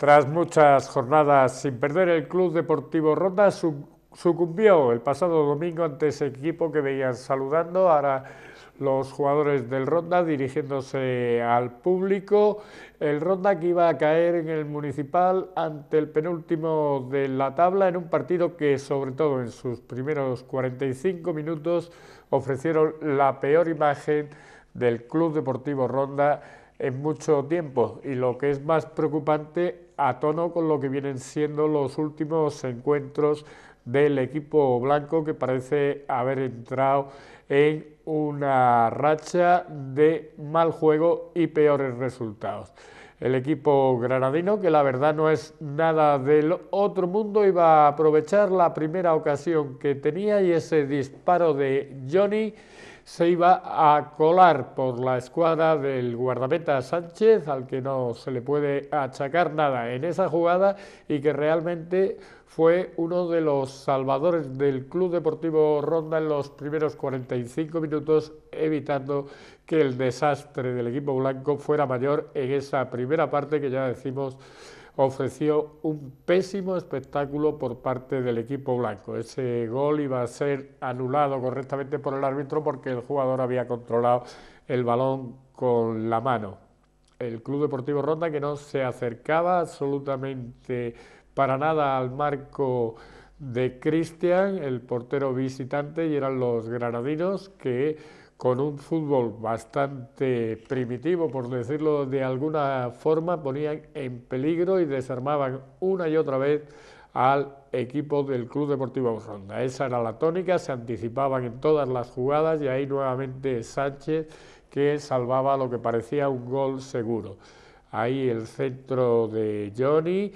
Tras muchas jornadas sin perder, el Club Deportivo Ronda sucumbió el pasado domingo ante ese equipo que veían saludando. Ahora los jugadores del Ronda dirigiéndose al público. El Ronda que iba a caer en el municipal ante el penúltimo de la tabla en un partido que sobre todo en sus primeros 45 minutos ofrecieron la peor imagen del Club Deportivo Ronda en mucho tiempo y lo que es más preocupante a tono con lo que vienen siendo los últimos encuentros del equipo blanco que parece haber entrado en una racha de mal juego y peores resultados. El equipo granadino, que la verdad no es nada del otro mundo, iba a aprovechar la primera ocasión que tenía y ese disparo de Johnny se iba a colar por la escuadra del guardameta Sánchez, al que no se le puede achacar nada en esa jugada y que realmente fue uno de los salvadores del Club Deportivo Ronda en los primeros 45 minutos, evitando que el desastre del equipo blanco fuera mayor en esa primera parte que ya decimos ofreció un pésimo espectáculo por parte del equipo blanco. Ese gol iba a ser anulado correctamente por el árbitro porque el jugador había controlado el balón con la mano. El Club Deportivo Ronda que no se acercaba absolutamente para nada al marco de Cristian, el portero visitante, y eran los granadinos que con un fútbol bastante primitivo, por decirlo de alguna forma, ponían en peligro y desarmaban una y otra vez al equipo del Club Deportivo Ronda. Esa era la tónica, se anticipaban en todas las jugadas y ahí nuevamente Sánchez que salvaba lo que parecía un gol seguro. Ahí el centro de Johnny,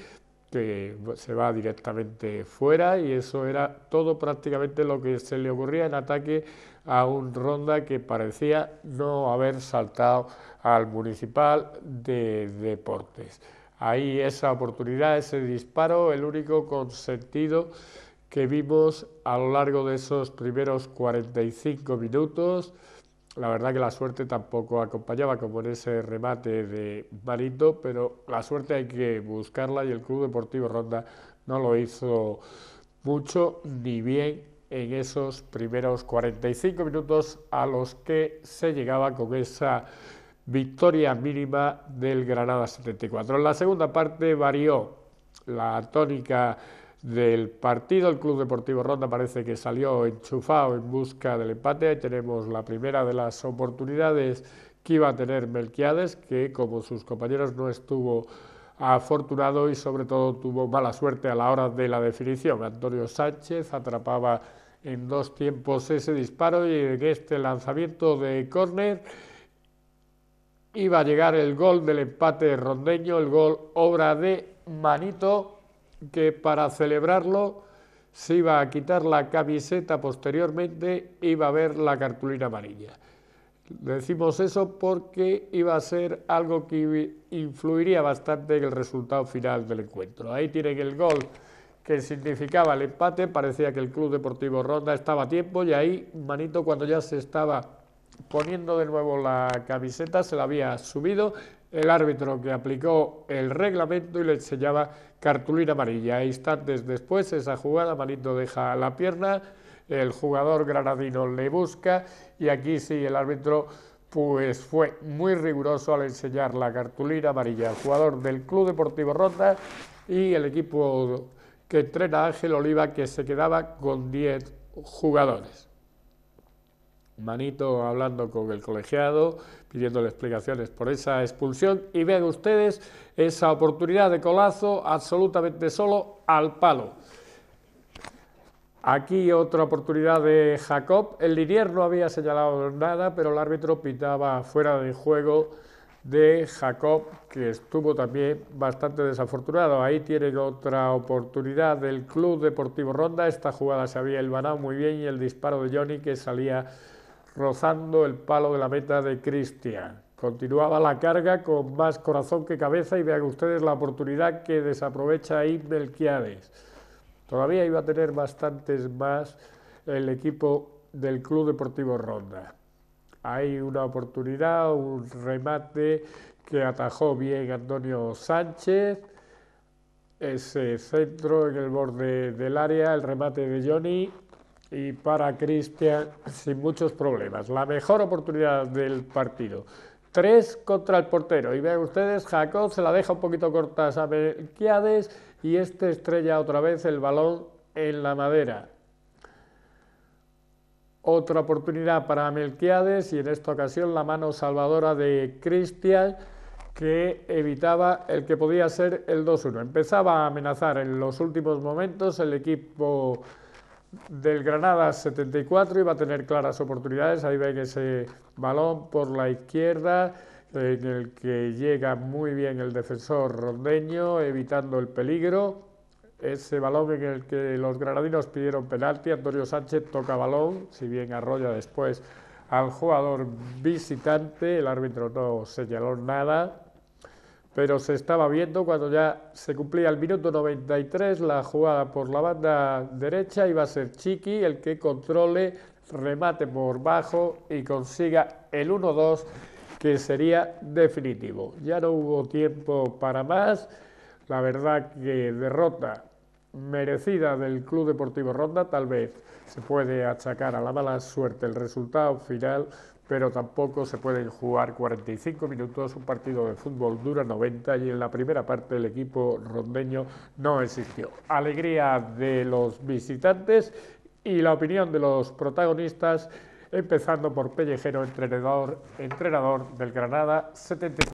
que se va directamente fuera y eso era todo prácticamente lo que se le ocurría en ataque a un ronda que parecía no haber saltado al municipal de deportes. Ahí esa oportunidad, ese disparo, el único consentido que vimos a lo largo de esos primeros 45 minutos la verdad que la suerte tampoco acompañaba, como en ese remate de Marito, pero la suerte hay que buscarla y el Club Deportivo Ronda no lo hizo mucho ni bien en esos primeros 45 minutos a los que se llegaba con esa victoria mínima del Granada 74. En la segunda parte varió la tónica del partido. El Club Deportivo Ronda parece que salió enchufado en busca del empate. Ahí tenemos la primera de las oportunidades que iba a tener Melquiades, que como sus compañeros no estuvo afortunado y sobre todo tuvo mala suerte a la hora de la definición. Antonio Sánchez atrapaba en dos tiempos ese disparo y en este lanzamiento de córner iba a llegar el gol del empate rondeño, el gol obra de Manito que para celebrarlo se iba a quitar la camiseta posteriormente, iba a ver la cartulina amarilla. Decimos eso porque iba a ser algo que influiría bastante en el resultado final del encuentro. Ahí tienen el gol que significaba el empate, parecía que el Club Deportivo Ronda estaba a tiempo y ahí Manito cuando ya se estaba poniendo de nuevo la camiseta, se la había subido el árbitro que aplicó el reglamento y le enseñaba cartulina amarilla. Instantes después, esa jugada, Manito deja la pierna, el jugador granadino le busca y aquí sí el árbitro pues fue muy riguroso al enseñar la cartulina amarilla. al jugador del Club Deportivo Rota y el equipo que entrena Ángel Oliva que se quedaba con 10 jugadores. Manito hablando con el colegiado, pidiéndole explicaciones por esa expulsión y vean ustedes esa oportunidad de Colazo absolutamente solo al palo. Aquí otra oportunidad de Jacob. El Linier no había señalado nada, pero el árbitro pitaba fuera de juego de Jacob, que estuvo también bastante desafortunado. Ahí tienen otra oportunidad del Club Deportivo Ronda. Esta jugada se había elbanado muy bien y el disparo de Johnny que salía rozando el palo de la meta de Cristian. Continuaba la carga con más corazón que cabeza y vean ustedes la oportunidad que desaprovecha ahí Melquiades. Todavía iba a tener bastantes más el equipo del Club Deportivo Ronda. Hay una oportunidad, un remate que atajó bien Antonio Sánchez, ese centro en el borde del área, el remate de Johnny y para Cristian sin muchos problemas. La mejor oportunidad del partido. Tres contra el portero. Y vean ustedes, Jacob se la deja un poquito corta a Melquiades y este estrella otra vez el balón en la madera. Otra oportunidad para Melquiades y en esta ocasión la mano salvadora de Cristian que evitaba el que podía ser el 2-1. Empezaba a amenazar en los últimos momentos el equipo del Granada 74 iba a tener claras oportunidades. Ahí ven ese balón por la izquierda, en el que llega muy bien el defensor rondeño, evitando el peligro. Ese balón en el que los granadinos pidieron penalti, Antonio Sánchez toca balón, si bien arrolla después al jugador visitante, el árbitro no señaló nada, pero se estaba viendo cuando ya se cumplía el minuto 93, la jugada por la banda derecha iba a ser Chiqui el que controle, remate por bajo y consiga el 1-2 que sería definitivo. Ya no hubo tiempo para más, la verdad que derrota merecida del Club Deportivo Ronda, tal vez se puede achacar a la mala suerte el resultado final, pero tampoco se pueden jugar 45 minutos. Un partido de fútbol dura 90 y en la primera parte el equipo rondeño no existió. Alegría de los visitantes y la opinión de los protagonistas, empezando por Pellejero, entrenador, entrenador del Granada 74.